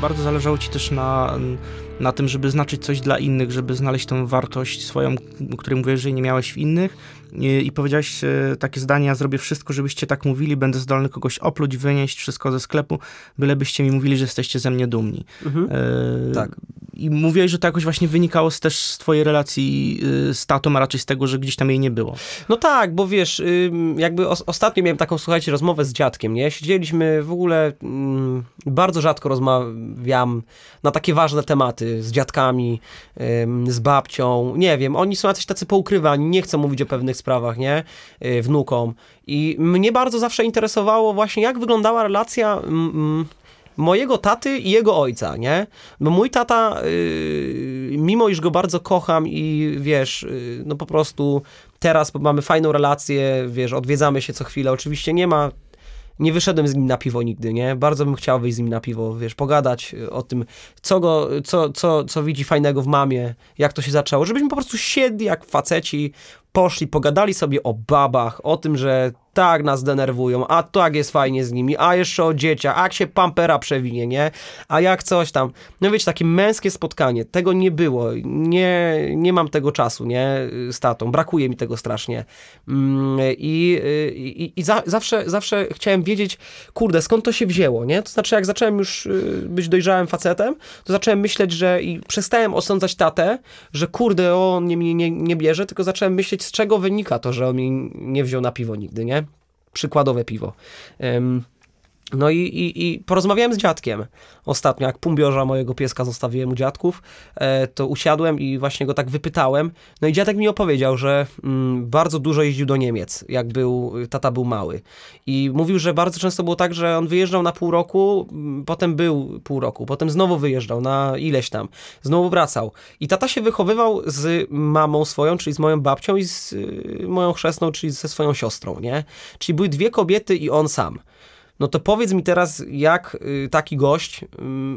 bardzo zależało ci też na, na tym, żeby znaczyć coś dla innych, żeby znaleźć tą wartość swoją, o której mówiłeś, że nie miałeś w innych i powiedziałaś e, takie zdanie, ja zrobię wszystko, żebyście tak mówili, będę zdolny kogoś opluć, wynieść wszystko ze sklepu, bylebyście mi mówili, że jesteście ze mnie dumni. Mhm. E, tak. I mówiłeś, że to jakoś właśnie wynikało z, też z twojej relacji e, z tatą, a raczej z tego, że gdzieś tam jej nie było. No tak, bo wiesz, jakby ostatnio miałem taką, słuchajcie, rozmowę z dziadkiem, nie? Siedzieliśmy w ogóle, mm, bardzo rzadko rozmawiam na takie ważne tematy z dziadkami, z babcią, nie wiem, oni są jacyś tacy poukrywani, nie chcą mówić o pewnych sprawach, nie? Y, wnukom. I mnie bardzo zawsze interesowało właśnie, jak wyglądała relacja mm, mm, mojego taty i jego ojca, nie? Bo mój tata, y, mimo iż go bardzo kocham i wiesz, y, no po prostu teraz mamy fajną relację, wiesz, odwiedzamy się co chwilę, oczywiście nie ma nie wyszedłem z nim na piwo nigdy, nie? Bardzo bym chciał wyjść z nim na piwo, wiesz, pogadać o tym, co, go, co, co, co widzi fajnego w mamie, jak to się zaczęło, żebyśmy po prostu siedli jak faceci, poszli, pogadali sobie o babach, o tym, że tak nas denerwują, a tak jest fajnie z nimi, a jeszcze o dzieciach, a jak się pampera przewinie, nie? A jak coś tam. No wiecie, takie męskie spotkanie, tego nie było, nie, nie mam tego czasu, nie? Z tatą, brakuje mi tego strasznie. Mm, I, y, i, i za, zawsze, zawsze chciałem wiedzieć, kurde, skąd to się wzięło, nie? To znaczy, jak zacząłem już y, być dojrzałym facetem, to zacząłem myśleć, że i przestałem osądzać tatę, że kurde, on nie, nie, nie bierze, tylko zacząłem myśleć, z czego wynika to, że on mi nie wziął na piwo nigdy, nie? Przykładowe piwo. Um, no i, i, i, porozmawiałem z dziadkiem ostatnio, jak pumbiorza mojego pieska zostawiłem u dziadków, e, to usiadłem i właśnie go tak wypytałem. No i dziadek mi opowiedział, że mm, bardzo dużo jeździł do Niemiec, jak był, tata był mały. I mówił, że bardzo często było tak, że on wyjeżdżał na pół roku, mm, potem był pół roku, potem znowu wyjeżdżał na ileś tam, znowu wracał. I tata się wychowywał z mamą swoją, czyli z moją babcią i z y, moją chrzestną, czyli ze swoją siostrą, nie? Czyli były dwie kobiety i on sam. No to powiedz mi teraz, jak y, taki gość y,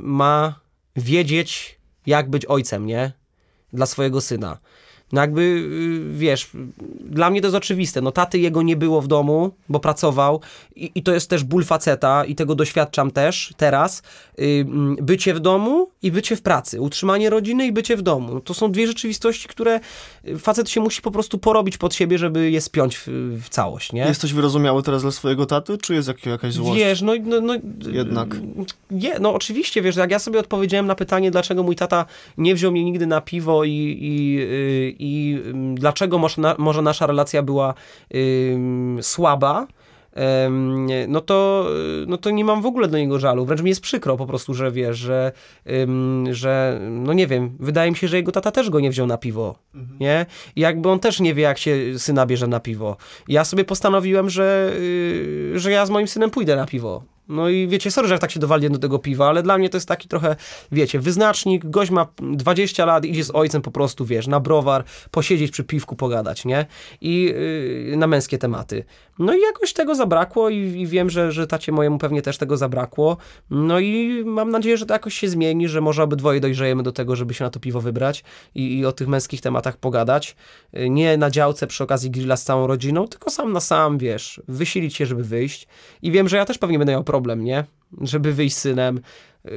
ma wiedzieć, jak być ojcem, nie? Dla swojego syna. No jakby, y, wiesz, dla mnie to jest oczywiste. No taty jego nie było w domu, bo pracował i, i to jest też ból faceta i tego doświadczam też teraz. Bycie w domu i bycie w pracy, utrzymanie rodziny i bycie w domu. No, to są dwie rzeczywistości, które y, facet się musi po prostu porobić pod siebie, żeby je spiąć w, w całość, nie? Jesteś wyrozumiały teraz dla swojego taty, czy jest jakaś złość? Wiesz, no... no, no Jednak. Nie, y, no oczywiście, wiesz, jak ja sobie odpowiedziałem na pytanie, dlaczego mój tata nie wziął mnie nigdy na piwo i, i, y, i, i dlaczego może, na, może nasza relacja była y, słaba, no to, y, no to nie mam w ogóle do niego żalu. Wręcz mi jest przykro po prostu, że wiesz, że, że no nie wiem, wydaje mi się, że jego tata też go nie wziął na piwo, mhm. nie? jakby on też nie wie, jak się syna bierze na piwo. Ja sobie postanowiłem, że, y, że ja z moim synem pójdę na piwo. No i wiecie, sorry, że tak się dowalię do tego piwa, ale dla mnie to jest taki trochę, wiecie, wyznacznik, gość ma 20 lat, idzie z ojcem po prostu, wiesz, na browar, posiedzieć przy piwku, pogadać, nie? I yy, na męskie tematy. No i jakoś tego zabrakło i, i, wiem, że, że tacie mojemu pewnie też tego zabrakło. No i mam nadzieję, że to jakoś się zmieni, że może obydwoje dojrzejemy do tego, żeby się na to piwo wybrać i, i o tych męskich tematach pogadać. Y, nie na działce przy okazji grilla z całą rodziną, tylko sam na sam, wiesz, wysilić się, żeby wyjść. I wiem, że ja też pewnie będę miał problem problem, nie? Żeby wyjść synem.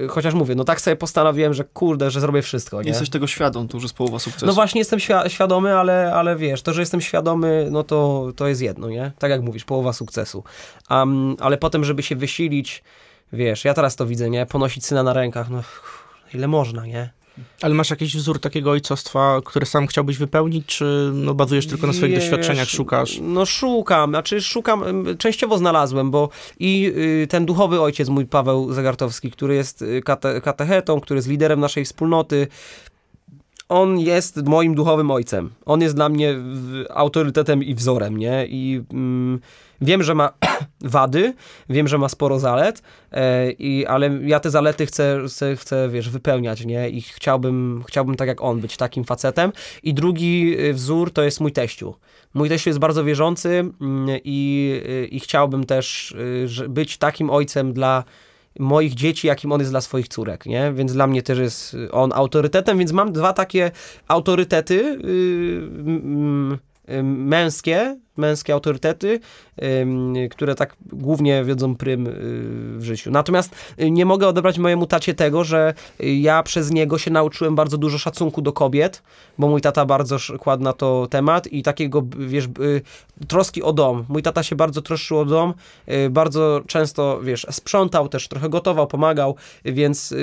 Y, chociaż mówię, no tak sobie postanowiłem, że kurde, że zrobię wszystko. Nie? Jesteś tego świadom, to już jest połowa sukcesu. No właśnie jestem świ świadomy, ale, ale wiesz, to, że jestem świadomy, no to, to jest jedno, nie? Tak jak mówisz, połowa sukcesu. Um, ale potem, żeby się wysilić, wiesz, ja teraz to widzę, nie? Ponosić syna na rękach, no ile można, nie? Ale masz jakiś wzór takiego ojcostwa, które sam chciałbyś wypełnić, czy no, bazujesz tylko na swoich Wiesz, doświadczeniach, szukasz? No szukam, znaczy szukam, częściowo znalazłem, bo i y, ten duchowy ojciec mój, Paweł Zagartowski, który jest y, kate, katechetą, który jest liderem naszej wspólnoty, on jest moim duchowym ojcem. On jest dla mnie autorytetem i wzorem, nie? I mm, wiem, że ma wady, wiem, że ma sporo zalet, e, i, ale ja te zalety chcę, chcę, chcę, wiesz, wypełniać, nie? I chciałbym, chciałbym tak jak on być takim facetem. I drugi e, wzór to jest mój teściu. Mój teściu jest bardzo wierzący mm, i, e, i chciałbym też e, być takim ojcem dla moich dzieci, jakim on jest dla swoich córek, nie? Więc dla mnie też jest on autorytetem, więc mam dwa takie autorytety yy, yy, męskie, męskie autorytety, które tak głównie wiedzą prym y, w życiu. Natomiast y, nie mogę odebrać mojemu tacie tego, że y, ja przez niego się nauczyłem bardzo dużo szacunku do kobiet, bo mój tata bardzo kładł na to temat i takiego, wiesz, troski o dom. Mój tata się bardzo troszczył o dom, bardzo często, wiesz, sprzątał też, trochę gotował, pomagał, więc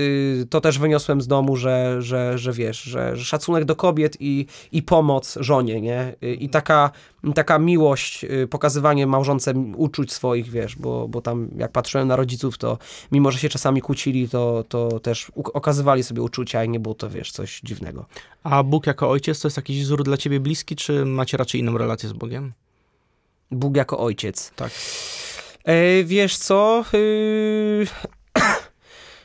to też wyniosłem z domu, że, że, że wiesz, że, że szacunek do kobiet i, i pomoc żonie, nie? I taka taka miłość, y, pokazywanie małżonce uczuć swoich, wiesz, bo, bo tam jak patrzyłem na rodziców, to mimo, że się czasami kłócili, to, to też okazywali sobie uczucia i nie było to, wiesz, coś dziwnego. A Bóg jako ojciec to jest jakiś wzór dla ciebie bliski, czy macie raczej inną relację z Bogiem? Bóg jako ojciec. Tak. E, wiesz co? Y,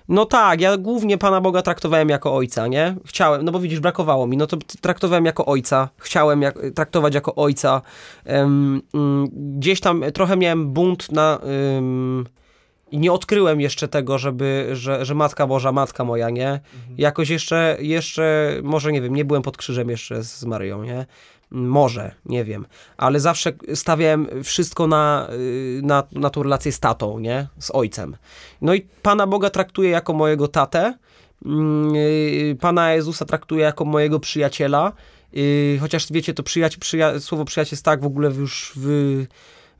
no tak, ja głównie Pana Boga traktowałem jako ojca, nie? Chciałem, no bo widzisz, brakowało mi, no to traktowałem jako ojca, chciałem jak, traktować jako ojca. Um, um, gdzieś tam trochę miałem bunt na... Um, nie odkryłem jeszcze tego, żeby, że, że Matka Boża, Matka moja, nie? Mhm. Jakoś jeszcze, jeszcze, może nie wiem, nie byłem pod krzyżem jeszcze z Marią, nie? Może, nie wiem, ale zawsze stawiałem wszystko na, y, na, na tą relację z tatą, nie? Z ojcem. No i Pana Boga traktuję jako mojego tatę, mm, y, Pana Jezusa traktuję jako mojego przyjaciela, y, chociaż wiecie, to przyjaci- przyja- słowo przyjaciel jest tak w ogóle już w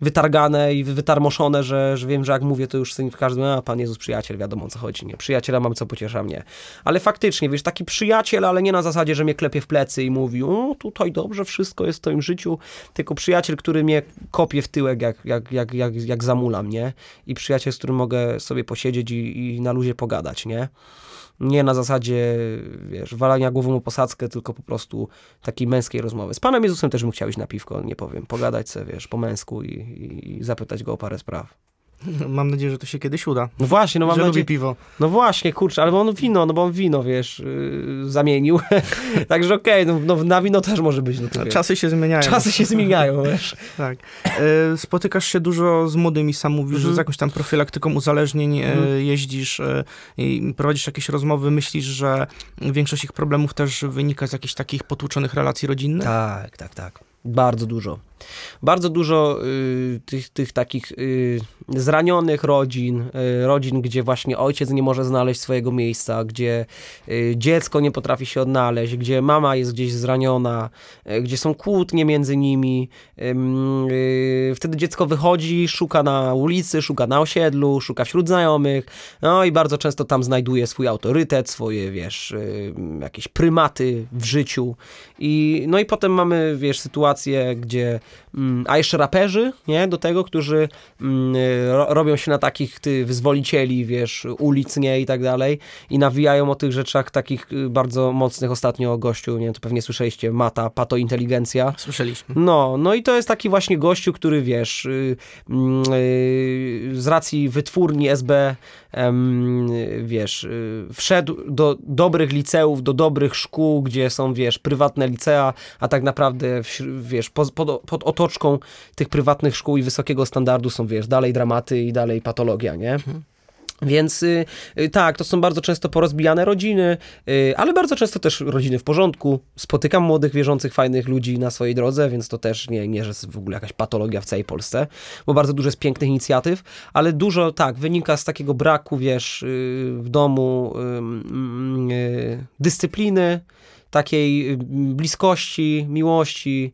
wytargane i wytarmoszone, że, że wiem, że jak mówię, to już w każdym, a Pan Jezus przyjaciel, wiadomo o co chodzi, nie? Przyjaciela mam, co pociesza mnie. Ale faktycznie, wiesz, taki przyjaciel, ale nie na zasadzie, że mnie klepie w plecy i mówi, o, tutaj dobrze, wszystko jest w twoim życiu, tylko przyjaciel, który mnie kopie w tyłek, jak, jak, jak, jak, jak zamulam, I przyjaciel, z którym mogę sobie posiedzieć i, i na luzie pogadać, nie? nie na zasadzie, wiesz, walania głową o posadzkę, tylko po prostu takiej męskiej rozmowy. Z Panem Jezusem też bym chciał iść na piwko, nie powiem, pogadać sobie, wiesz, po męsku i, i, i zapytać go o parę spraw. Mam nadzieję, że to się kiedyś uda. No właśnie, no mam że nadzieję. Lubi piwo. No właśnie, kurczę, ale on wino, no bo on wino, wiesz, yy, zamienił. Także okej, okay, no, no, na wino też może być. No, no Czasy się zmieniają. Czasy się zmieniają, wiesz. tak. E, spotykasz się dużo z młodymi, sam mówisz, że mhm. z jakąś tam profilaktyką uzależnień e, mhm. jeździsz e, i prowadzisz jakieś rozmowy, myślisz, że większość ich problemów też wynika z jakichś takich potłuczonych relacji rodzinnych? Tak, tak, tak. Bardzo dużo. Bardzo dużo y, tych, tych takich y, zranionych rodzin, y, rodzin, gdzie właśnie ojciec nie może znaleźć swojego miejsca, gdzie y, dziecko nie potrafi się odnaleźć, gdzie mama jest gdzieś zraniona, y, gdzie są kłótnie między nimi. Y, wtedy dziecko wychodzi, szuka na ulicy, szuka na osiedlu, szuka wśród znajomych, no i bardzo często tam znajduje swój autorytet, swoje, wiesz, jakieś prymaty w życiu. I, no i potem mamy, wiesz, sytuację, gdzie Mm, a jeszcze raperzy, nie? Do tego, którzy mm, robią się na takich ty, wyzwolicieli, wiesz, ulic, nie? I tak dalej. I nawijają o tych rzeczach takich y, bardzo mocnych ostatnio o gościu, nie? To pewnie słyszeliście, Mata, Pato Inteligencja. Słyszeliśmy. No, no i to jest taki właśnie gościu, który, wiesz, y, mm, y, z racji wytwórni SB, wiesz, wszedł do dobrych liceów, do dobrych szkół, gdzie są, wiesz, prywatne licea, a tak naprawdę, wiesz, po, po, po pod otoczką tych prywatnych szkół i wysokiego standardu są, wiesz, dalej dramaty i dalej patologia, nie? Mhm. Więc y, y, tak, to są bardzo często porozbijane rodziny, y, ale bardzo często też rodziny w porządku. Spotykam młodych, wierzących, fajnych ludzi na swojej drodze, więc to też nie, nie że jest w ogóle jakaś patologia w całej Polsce, bo bardzo dużo jest pięknych inicjatyw, ale dużo, tak, wynika z takiego braku, wiesz, w domu dyscypliny, takiej bliskości, miłości,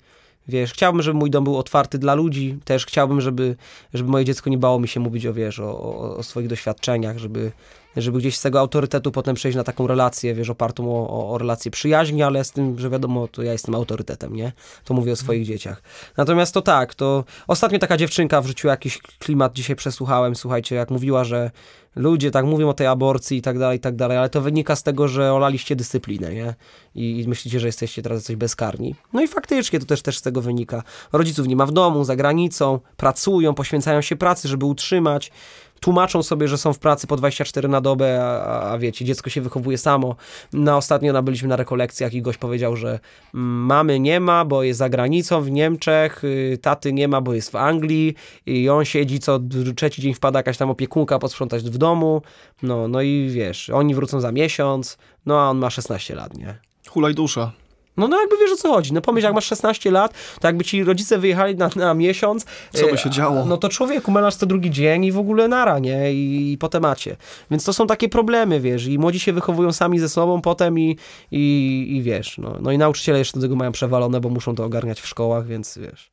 Wiesz, chciałbym, żeby mój dom był otwarty dla ludzi, też chciałbym, żeby, żeby moje dziecko nie bało mi się mówić o, wiesz, o, o, o swoich doświadczeniach, żeby, żeby gdzieś z tego autorytetu potem przejść na taką relację, wiesz, opartą o, o relację przyjaźni, ale z tym, że wiadomo, to ja jestem autorytetem, nie? To mówię o swoich dzieciach. Natomiast to tak, to ostatnio taka dziewczynka wrzuciła jakiś klimat, dzisiaj przesłuchałem, słuchajcie, jak mówiła, że ludzie tak mówią o tej aborcji i tak dalej, i tak dalej, ale to wynika z tego, że olaliście dyscyplinę, nie? I, I, myślicie, że jesteście teraz coś bezkarni. No i faktycznie to też, też z tego wynika. Rodziców nie ma w domu, za granicą, pracują, poświęcają się pracy, żeby utrzymać tłumaczą sobie, że są w pracy po 24 na dobę, a, a wiecie, dziecko się wychowuje samo. Na ostatnio nabyliśmy byliśmy na rekolekcjach i gość powiedział, że mm, mamy nie ma, bo jest za granicą w Niemczech, y, taty nie ma, bo jest w Anglii i on siedzi co trzeci dzień wpada jakaś tam opiekunka posprzątać w domu, no, no i wiesz, oni wrócą za miesiąc, no a on ma 16 lat, nie? Hulaj dusza. No, no jakby wiesz o co chodzi. No pomyśl, jak masz 16 lat, to jakby ci rodzice wyjechali na, na miesiąc. Co by e, się działo? No to człowieku, melasz co drugi dzień i w ogóle nara, nie? I, I po temacie. Więc to są takie problemy, wiesz. I młodzi się wychowują sami ze sobą potem i, i, i wiesz. No, no i nauczyciele jeszcze do tego mają przewalone, bo muszą to ogarniać w szkołach, więc wiesz.